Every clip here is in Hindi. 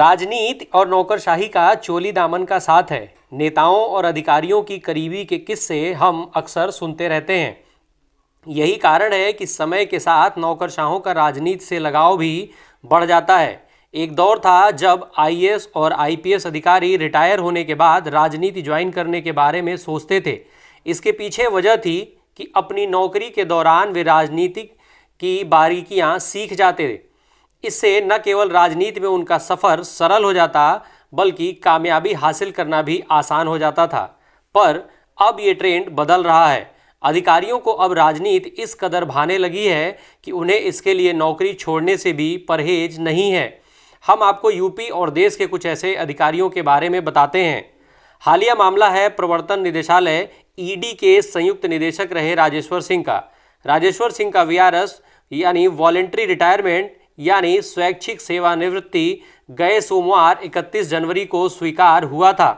राजनीति और नौकरशाही का चोली दामन का साथ है नेताओं और अधिकारियों की करीबी के किस्से हम अक्सर सुनते रहते हैं यही कारण है कि समय के साथ नौकरशाहों का राजनीति से लगाव भी बढ़ जाता है एक दौर था जब आईएएस और आईपीएस अधिकारी रिटायर होने के बाद राजनीति ज्वाइन करने के बारे में सोचते थे इसके पीछे वजह थी कि अपनी नौकरी के दौरान वे राजनीतिक की बारीकियां सीख जाते थे इससे न केवल राजनीति में उनका सफ़र सरल हो जाता बल्कि कामयाबी हासिल करना भी आसान हो जाता था पर अब ये ट्रेंड बदल रहा है अधिकारियों को अब राजनीति इस कदर भाने लगी है कि उन्हें इसके लिए नौकरी छोड़ने से भी परहेज नहीं है हम आपको यूपी और देश के कुछ ऐसे अधिकारियों के बारे में बताते हैं हालिया मामला है प्रवर्तन निदेशालय ईडी e के संयुक्त निदेशक रहे राजेश्वर सिंह का राजेश्वर सिंह का वी यानी वॉलेंट्री रिटायरमेंट यानी स्वैच्छिक सेवानिवृत्ति गए सोमवार 31 जनवरी को स्वीकार हुआ था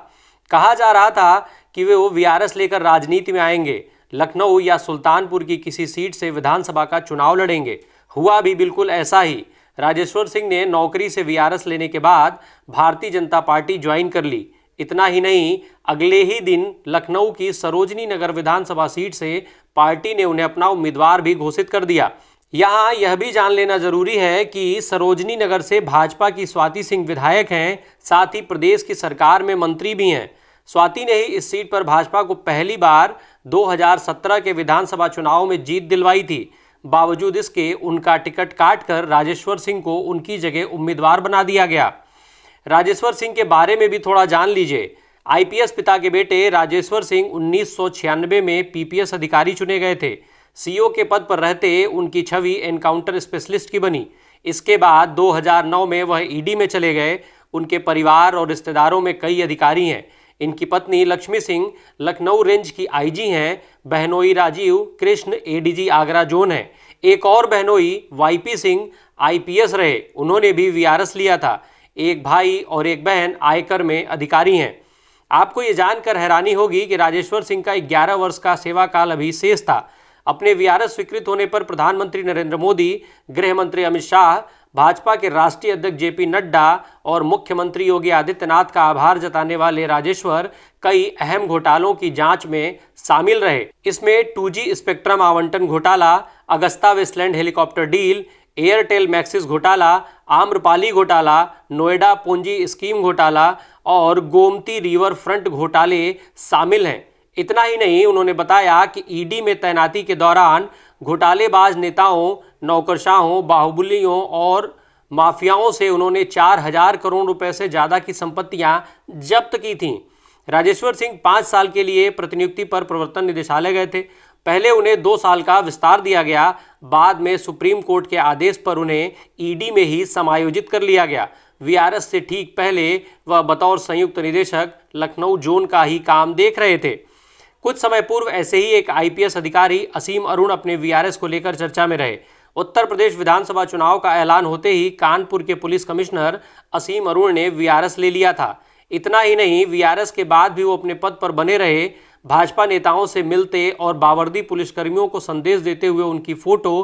कहा जा रहा था कि वे वो वीआरएस लेकर राजनीति में आएंगे लखनऊ या सुल्तानपुर की किसी सीट से विधानसभा का चुनाव लड़ेंगे हुआ भी बिल्कुल ऐसा ही राजेश्वर सिंह ने नौकरी से वीआरएस लेने के बाद भारतीय जनता पार्टी ज्वाइन कर ली इतना ही नहीं अगले ही दिन लखनऊ की सरोजनी नगर विधानसभा सीट से पार्टी ने उन्हें अपना उम्मीदवार भी घोषित कर दिया यहाँ यह भी जान लेना जरूरी है कि सरोजनी नगर से भाजपा की स्वाति सिंह विधायक हैं साथ ही प्रदेश की सरकार में मंत्री भी हैं स्वाति ने ही इस सीट पर भाजपा को पहली बार 2017 के विधानसभा चुनाव में जीत दिलवाई थी बावजूद इसके उनका टिकट काटकर राजेश्वर सिंह को उनकी जगह उम्मीदवार बना दिया गया राजेश्वर सिंह के बारे में भी थोड़ा जान लीजिए आईपीएस पिता के बेटे राजेश्वर सिंह उन्नीस में पीपीएस अधिकारी चुने गए थे सीईओ के पद पर रहते उनकी छवि एनकाउंटर स्पेशलिस्ट की बनी इसके बाद 2009 में वह ईडी में चले गए उनके परिवार और रिश्तेदारों में कई अधिकारी हैं इनकी पत्नी लक्ष्मी सिंह लखनऊ रेंज की आईजी हैं बहनोई राजीव कृष्ण एडीजी आगरा जोन है एक और बहनोई वाईपी सिंह आईपीएस रहे उन्होंने भी वीआरएस लिया था एक भाई और एक बहन आयकर में अधिकारी हैं आपको ये जानकर हैरानी होगी कि राजेश्वर सिंह का ग्यारह वर्ष का सेवा काल अभी शेष था अपने वीआरएस स्वीकृत होने पर प्रधानमंत्री नरेंद्र मोदी गृह मंत्री अमित शाह भाजपा के राष्ट्रीय अध्यक्ष जेपी नड्डा और मुख्यमंत्री योगी आदित्यनाथ का आभार जताने वाले राजेश्वर कई अहम घोटालों की जांच में शामिल रहे इसमें टू स्पेक्ट्रम आवंटन घोटाला Agusta Westland helicopter deal Airtel Maxis घोटाला आम्रपाली घोटाला नोएडा पूंजी स्कीम घोटाला और गोमती रिवर फ्रंट घोटाले शामिल हैं इतना ही नहीं उन्होंने बताया कि ईडी में तैनाती के दौरान घोटालेबाज नेताओं नौकरशाहों बाहुबलियों और माफियाओं से उन्होंने चार हजार करोड़ रुपए से ज़्यादा की संपत्तियां जब्त की थीं राजेश्वर सिंह पाँच साल के लिए प्रतिनियुक्ति पर प्रवर्तन निदेशालय गए थे पहले उन्हें दो साल का विस्तार दिया गया बाद में सुप्रीम कोर्ट के आदेश पर उन्हें ईडी में ही समायोजित कर लिया गया वीआरएस से ठीक पहले वह बतौर संयुक्त निदेशक लखनऊ जोन का ही काम देख रहे थे कुछ समय पूर्व ऐसे ही एक आईपीएस अधिकारी असीम अरुण अपने वीआरएस को लेकर चर्चा में रहे उत्तर प्रदेश विधानसभा चुनाव का ऐलान होते ही कानपुर के पुलिस कमिश्नर असीम अरुण ने वीआरएस ले लिया था इतना ही नहीं वीआरएस के बाद भी वो अपने पद पर बने रहे भाजपा नेताओं से मिलते और बावर्दी पुलिसकर्मियों को संदेश देते हुए उनकी फोटो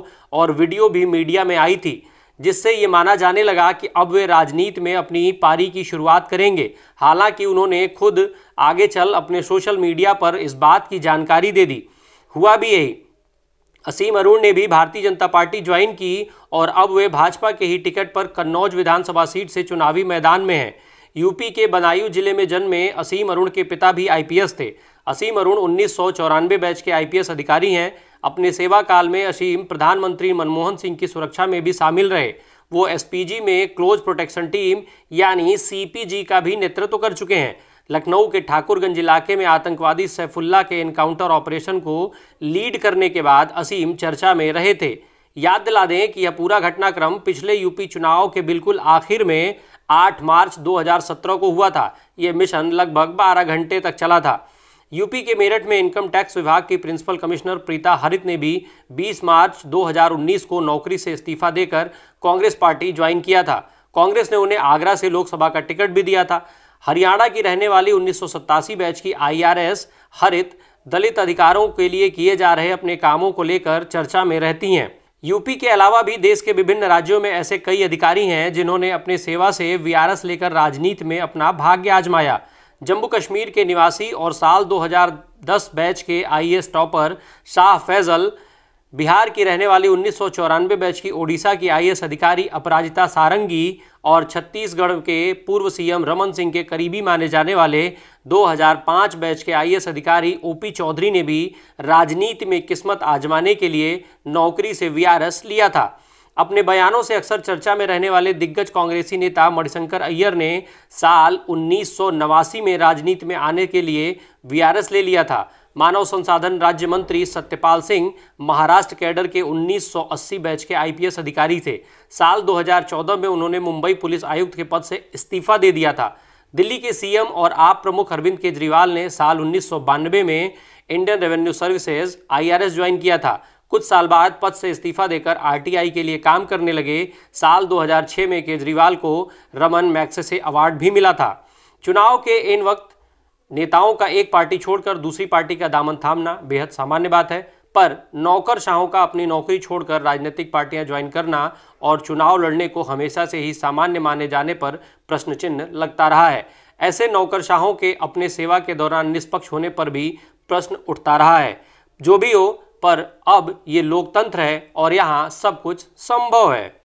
और वीडियो भी मीडिया में आई थी जिससे ये माना जाने लगा कि अब वे राजनीति में अपनी पारी की शुरुआत करेंगे हालांकि उन्होंने खुद आगे चल अपने सोशल मीडिया पर इस बात की जानकारी दे दी हुआ भी यही असीम अरुण ने भी भारतीय जनता पार्टी ज्वाइन की और अब वे भाजपा के ही टिकट पर कन्नौज विधानसभा सीट से चुनावी मैदान में हैं यूपी के बनायू जिले में जन्मे असीम अरुण के पिता भी आईपीएस थे असीम अरुण उन्नीस बैच के आईपीएस अधिकारी हैं अपने सेवा काल में असीम प्रधानमंत्री मनमोहन सिंह की सुरक्षा में भी शामिल रहे वो एसपीजी में क्लोज प्रोटेक्शन टीम यानी सीपीजी का भी नेतृत्व कर चुके हैं लखनऊ के ठाकुरगंज इलाके में आतंकवादी सैफुल्ला के एनकाउंटर ऑपरेशन को लीड करने के बाद असीम चर्चा में रहे थे याद दिला दें कि यह पूरा घटनाक्रम पिछले यूपी चुनाव के बिल्कुल आखिर में आठ मार्च 2017 को हुआ था ये मिशन लगभग 12 घंटे तक चला था यूपी के मेरठ में इनकम टैक्स विभाग की प्रिंसिपल कमिश्नर प्रीता हरित ने भी 20 मार्च 2019 को नौकरी से इस्तीफा देकर कांग्रेस पार्टी ज्वाइन किया था कांग्रेस ने उन्हें आगरा से लोकसभा का टिकट भी दिया था हरियाणा की रहने वाली उन्नीस बैच की आईआरएस हरित दलित अधिकारों के लिए किए जा रहे अपने कामों को लेकर चर्चा में रहती हैं यूपी के अलावा भी देश के विभिन्न राज्यों में ऐसे कई अधिकारी हैं जिन्होंने अपने सेवा से वीआरएस लेकर राजनीति में अपना भाग्य आजमाया जम्मू कश्मीर के निवासी और साल 2010 बैच के आईएएस टॉपर शाह फैजल बिहार की रहने वाली उन्नीस बैच की ओडिशा की आईएएस अधिकारी अपराजिता सारंगी और छत्तीसगढ़ के पूर्व सीएम रमन सिंह के करीबी माने जाने वाले 2005 बैच के आईएएस अधिकारी ओपी चौधरी ने भी राजनीति में किस्मत आजमाने के लिए नौकरी से वीआरएस लिया था अपने बयानों से अक्सर चर्चा में रहने वाले दिग्गज कांग्रेसी नेता मणिशंकर अय्यर ने साल उन्नीस में राजनीति में आने के लिए वी ले लिया था मानव संसाधन राज्य मंत्री सत्यपाल सिंह महाराष्ट्र कैडर के 1980 बैच के आईपीएस अधिकारी थे साल 2014 में उन्होंने मुंबई पुलिस आयुक्त के पद से इस्तीफा दे दिया था दिल्ली के सीएम और आप प्रमुख अरविंद केजरीवाल ने साल उन्नीस में Indian Revenue Services IRS join किया था कुछ साल बाद पद से इस्तीफा देकर आरटीआई के लिए काम करने लगे साल 2006 में केजरीवाल को रमन मैक्से अवार्ड भी मिला था चुनाव के इन वक्त नेताओं का एक पार्टी छोड़कर दूसरी पार्टी का दामन थामना बेहद सामान्य बात है पर नौकरशाहों का अपनी नौकरी छोड़कर राजनीतिक पार्टियां ज्वाइन करना और चुनाव लड़ने को हमेशा से ही सामान्य माने जाने पर प्रश्न चिन्ह लगता रहा है ऐसे नौकरशाहों के अपने सेवा के दौरान निष्पक्ष होने पर भी प्रश्न उठता रहा है जो भी हो पर अब ये लोकतंत्र है और यहाँ सब कुछ संभव है